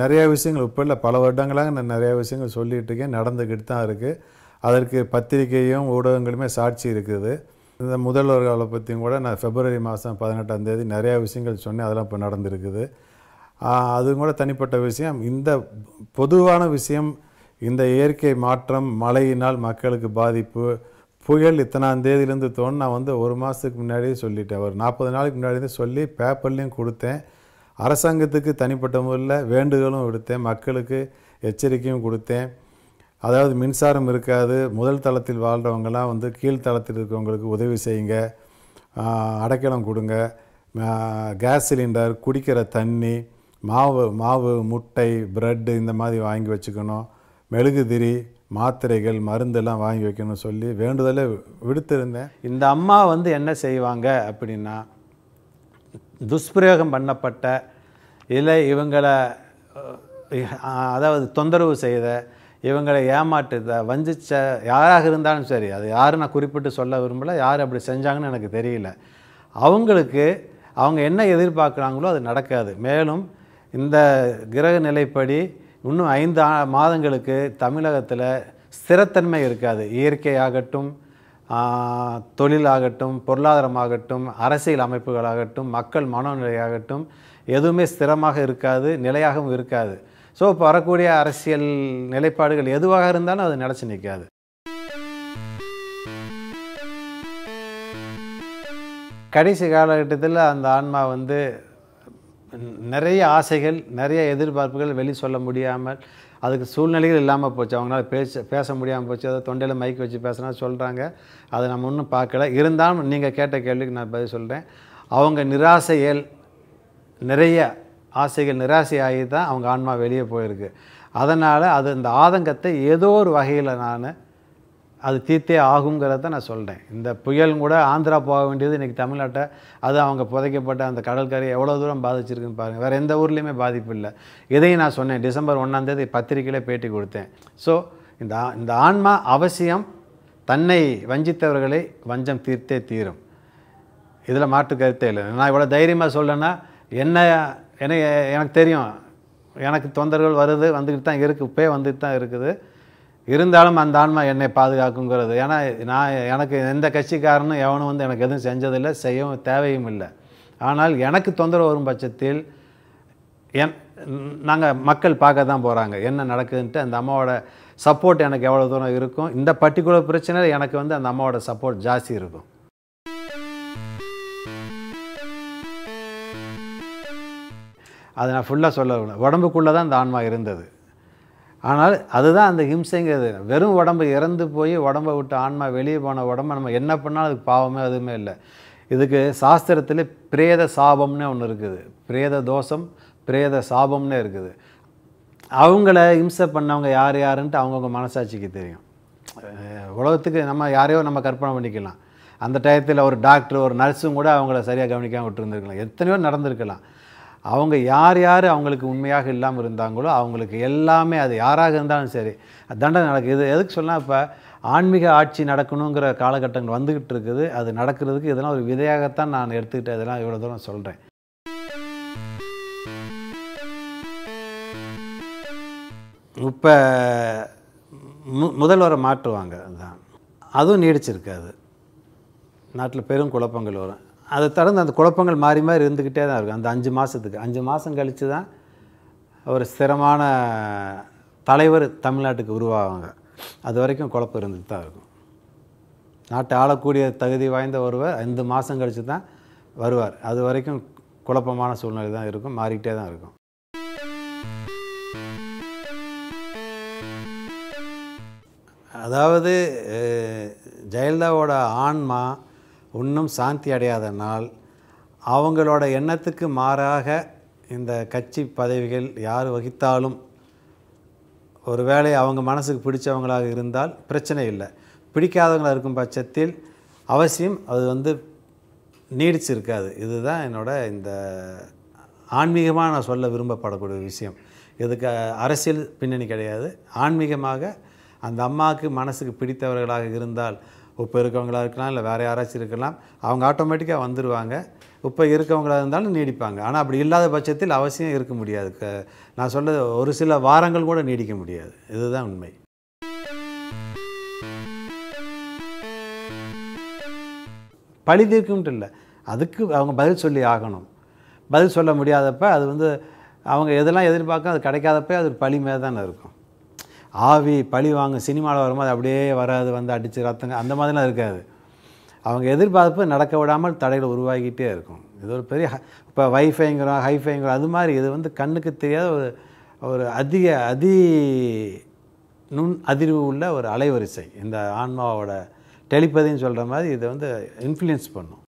நிறையா விஷயங்கள் இப்போ இல்லை பல வருடங்களாக நான் நிறையா விஷயங்கள் சொல்லிகிட்டு இருக்கேன் நடந்துக்கிட்டு தான் இருக்குது அதற்கு பத்திரிகையும் ஊடகங்களுமே சாட்சி இருக்குது இந்த முதல்வர்களை பற்றியும் கூட நான் பிப்ரவரி மாதம் பதினெட்டாம் தேதி நிறையா விஷயங்கள் சொன்னேன் அதெல்லாம் இப்போ நடந்திருக்குது அதுவும் கூட தனிப்பட்ட விஷயம் இந்த பொதுவான விஷயம் இந்த இயற்கை மாற்றம் மழையினால் மக்களுக்கு பாதிப்பு புயல் இத்தனாம் தேதியிலேருந்து தோணு நான் வந்து ஒரு மாதத்துக்கு முன்னாடியே சொல்லிட்டேன் ஒரு நாற்பது நாளைக்கு முன்னாடியே சொல்லி பேப்பர்லேயும் கொடுத்தேன் அரசாங்கத்துக்கு தனிப்பட்ட முறையில் வேண்டுகளும் விடுத்தேன் மக்களுக்கு எச்சரிக்கையும் கொடுத்தேன் அதாவது மின்சாரம் இருக்காது முதல் தளத்தில் வாழ்கிறவங்கலாம் வந்து கீழ்த்தளத்தில் இருக்கிறவங்களுக்கு உதவி செய்யுங்க அடைக்கலம் கொடுங்க கேஸ் சிலிண்டர் குடிக்கிற தண்ணி மாவு மாவு முட்டை ப்ரெட்டு இந்த மாதிரி வாங்கி வச்சுக்கணும் மெழுகுதிரி மாத்திரைகள் மருந்தெல்லாம் வாங்கி வைக்கணும்னு சொல்லி வேண்டுதலை விடுத்திருந்தேன் இந்த அம்மா வந்து என்ன செய்வாங்க அப்படின்னா துஷ்பிரயோகம் பண்ணப்பட்ட இல்லை இவங்களை அதாவது தொந்தரவு செய்த இவங்களை ஏமாற்றுத வஞ்சிச்ச யாராக இருந்தாலும் சரி அது யாரும் நான் குறிப்பிட்டு சொல்ல விரும்பலை யார் அப்படி செஞ்சாங்கன்னு எனக்கு தெரியல அவங்களுக்கு அவங்க என்ன எதிர்பார்க்குறாங்களோ அது நடக்காது மேலும் இந்த கிரக நிலைப்படி இன்னும் ஐந்து மாதங்களுக்கு தமிழகத்தில் ஸ்திரத்தன்மை இருக்காது இயற்கையாகட்டும் தொழிலாகட்டும் பொருளாதாரமாகட்டும் அரசியல் அமைப்புகளாகட்டும் மக்கள் மனநிலையாகட்டும் எதுவுமே ஸ்திரமாக இருக்காது நிலையாகவும் இருக்காது ஸோ இப்போ வரக்கூடிய அரசியல் நிலைப்பாடுகள் எதுவாக இருந்தாலும் அது நிலச்சி நிற்காது கடைசி காலகட்டத்தில் அந்த ஆன்மா வந்து நிறைய ஆசைகள் நிறைய எதிர்பார்ப்புகள் வெளி சொல்ல முடியாமல் அதுக்கு சூழ்நிலைகள் இல்லாமல் போச்சு அவங்களால பேச பேச முடியாமல் போச்சு அதை தொண்டையில் மைக் வச்சு பேசுனா சொல்கிறாங்க அதை நம்ம ஒன்றும் பார்க்கல இருந்தாலும் நீங்கள் கேட்ட கேள்விக்கு நான் பதில் சொல்கிறேன் அவங்க நிராசைகள் நிறைய ஆசைகள் நிராசையாகி தான் அவங்க ஆன்மா வெளியே போயிருக்கு அதனால் அது இந்த ஆதங்கத்தை ஏதோ ஒரு வகையில் நான் அது தீர்த்தே ஆகுங்கிறத நான் சொல்கிறேன் இந்த புயல் கூட ஆந்திரா போக வேண்டியது இன்றைக்கி தமிழ்நாட்டை அது அவங்க புதைக்கப்பட்ட அந்த கடற்கரை எவ்வளோ தூரம் பாதிச்சிருக்குன்னு பாருங்கள் வேறு எந்த ஊர்லேயுமே பாதிப்பு இல்லை இதையும் நான் சொன்னேன் டிசம்பர் ஒன்றாந்தேதி பத்திரிக்கையில் பேட்டி கொடுத்தேன் ஸோ இந்த இந்த ஆன்மா அவசியம் தன்னை வஞ்சித்தவர்களை வஞ்சம் தீர்த்தே தீரும் இதில் மாற்று கருத்தே இல்லை நான் இவ்வளோ தைரியமாக சொல்லணுன்னா என்ன எனக்கு எனக்கு தெரியும் எனக்கு தொந்தரவுகள் வருது வந்துக்கிட்டு தான் இருக்குது இப்போ வந்துட்டு தான் இருக்குது இருந்தாலும் அந்த ஆன்மா என்னை பாதுகாக்குங்கிறது ஏன்னா நான் எனக்கு எந்த கட்சிக்காரனும் எவனும் வந்து எனக்கு எதுவும் செஞ்சதில்லை செய்யவும் தேவையும் இல்லை ஆனால் எனக்கு தொந்தரவு வரும் பட்சத்தில் என் நாங்கள் மக்கள் பார்க்க தான் போகிறாங்க என்ன நடக்குதுன்ட்டு அந்த அம்மாவோட சப்போர்ட் எனக்கு எவ்வளோ தூரம் இருக்கும் இந்த பர்டிகுலர் பிரச்சனையில் எனக்கு வந்து அந்த அம்மாவோட சப்போர்ட் ஜாஸ்தி இருக்கும் அதை நான் ஃபுல்லாக சொல்ல உடம்புக்குள்ளே தான் அந்த ஆன்மா இருந்தது ஆனால் அதுதான் அந்த ஹிம்சைங்கிறது வெறும் உடம்பு இறந்து போய் உடம்பை விட்டு ஆன்மா வெளியே போன உடம்பை நம்ம என்ன பண்ணாலும் அதுக்கு பாவமே எதுவுமே இல்லை இதுக்கு சாஸ்திரத்தில் பிரேத சாபம்னு ஒன்று இருக்குது பிரேத தோஷம் பிரேத சாபம்னே இருக்குது அவங்கள ஹிம்சை பண்ணவங்க யார் யாருன்ட்டு அவங்கவுங்க மனசாட்சிக்கு தெரியும் உலகத்துக்கு நம்ம யாரையோ நம்ம கற்பனை பண்ணிக்கலாம் அந்த டயத்தில் ஒரு டாக்டர் ஒரு நர்ஸும் கூட அவங்கள சரியாக கவனிக்காமல் விட்டுருந்துருக்கலாம் எத்தனையோ நடந்திருக்கலாம் அவங்க யார் யார் அவங்களுக்கு உண்மையாக இல்லாமல் இருந்தாங்களோ அவங்களுக்கு எல்லாமே அது யாராக இருந்தாலும் சரி தண்டனை நடக்குது இது எதுக்கு சொன்னால் இப்போ ஆன்மீக ஆட்சி நடக்கணுங்கிற காலகட்டங்கள் வந்துக்கிட்டு இருக்குது அது நடக்கிறதுக்கு இதெல்லாம் ஒரு விதையாகத்தான் நான் எடுத்துக்கிட்டு இதெல்லாம் இவ்வளோ தூரம் சொல்கிறேன் இப்போ மு முதல்வரை மாற்றுவாங்க தான் அதுவும் நீடிச்சிருக்காது நாட்டில் பெரும் குழப்பங்கள் வரும் அதை தொடர்ந்து அந்த குழப்பங்கள் மாறி மாறி இருந்துக்கிட்டே தான் இருக்கும் அந்த அஞ்சு மாதத்துக்கு அஞ்சு மாதம் கழித்து தான் ஒரு ஸ்திரமான தலைவர் தமிழ்நாட்டுக்கு உருவாவாங்க அது வரைக்கும் குழப்பம் இருந்துகிட்டு தான் இருக்கும் நாட்டை ஆளக்கூடிய தகுதி வாய்ந்த ஒருவர் ஐந்து மாதம் கழித்து தான் வருவார் அது வரைக்கும் குழப்பமான சூழ்நிலை தான் இருக்கும் மாறிக்கிட்டே தான் இருக்கும் அதாவது ஜெயலலிதாவோட ஆன்மா இன்னும் சாந்தி அடையாத நாள் அவங்களோட எண்ணத்துக்கு மாறாக இந்த கட்சி பதவிகள் யார் வகித்தாலும் ஒருவேளை அவங்க மனசுக்கு பிடிச்சவங்களாக இருந்தால் பிரச்சனை இல்லை பிடிக்காதவங்களாக இருக்கும் பட்சத்தில் அவசியம் அது வந்து நீடிச்சு இருக்காது இதுதான் என்னோட இந்த ஆன்மீகமாக நான் சொல்ல விரும்பப்படக்கூடிய விஷயம் இதுக்கு அரசியல் பின்னணி கிடையாது ஆன்மீகமாக அந்த அம்மாவுக்கு மனசுக்கு பிடித்தவர்களாக இருந்தால் இப்போ இருக்கவங்களாக இருக்கலாம் இல்லை வேறு யாராச்சும் இருக்கலாம் அவங்க ஆட்டோமேட்டிக்காக வந்துடுவாங்க இப்போ இருக்கவங்களாக இருந்தாலும் நீடிப்பாங்க ஆனால் அப்படி இல்லாத பட்சத்தில் அவசியம் இருக்க முடியாது நான் சொல்கிறது ஒரு சில வாரங்கள் கூட நீடிக்க முடியாது இதுதான் உண்மை பழி தீர்க்கும்ட்டு இல்லை அதுக்கு அவங்க பதில் சொல்லி ஆகணும் பதில் சொல்ல முடியாதப்ப அது வந்து அவங்க எதெல்லாம் எதிர்பார்க்க அது கிடைக்காதப்ப அது ஒரு பழிமையாக தானே இருக்கும் ஆவி பழி வாங்க சினிமாவில் வரும்போது அப்படியே வராது வந்து அடித்து ரத்தங்க அந்த மாதிரிலாம் இருக்காது அவங்க எதிர்பார்ப்பு நடக்க விடாமல் தடைகள் உருவாகிட்டே இருக்கும் இது ஒரு பெரிய இப்போ வைஃபைங்கிறோம் ஹைஃபைங்கிறோம் அது மாதிரி இது வந்து கண்ணுக்கு தெரியாத ஒரு ஒரு அதிக அதி நுண் அதிர்வு உள்ள ஒரு அலைவரிசை இந்த ஆன்மாவோட டெலிப்பதின்னு சொல்கிற மாதிரி இதை வந்து இன்ஃப்ளூயன்ஸ் பண்ணும்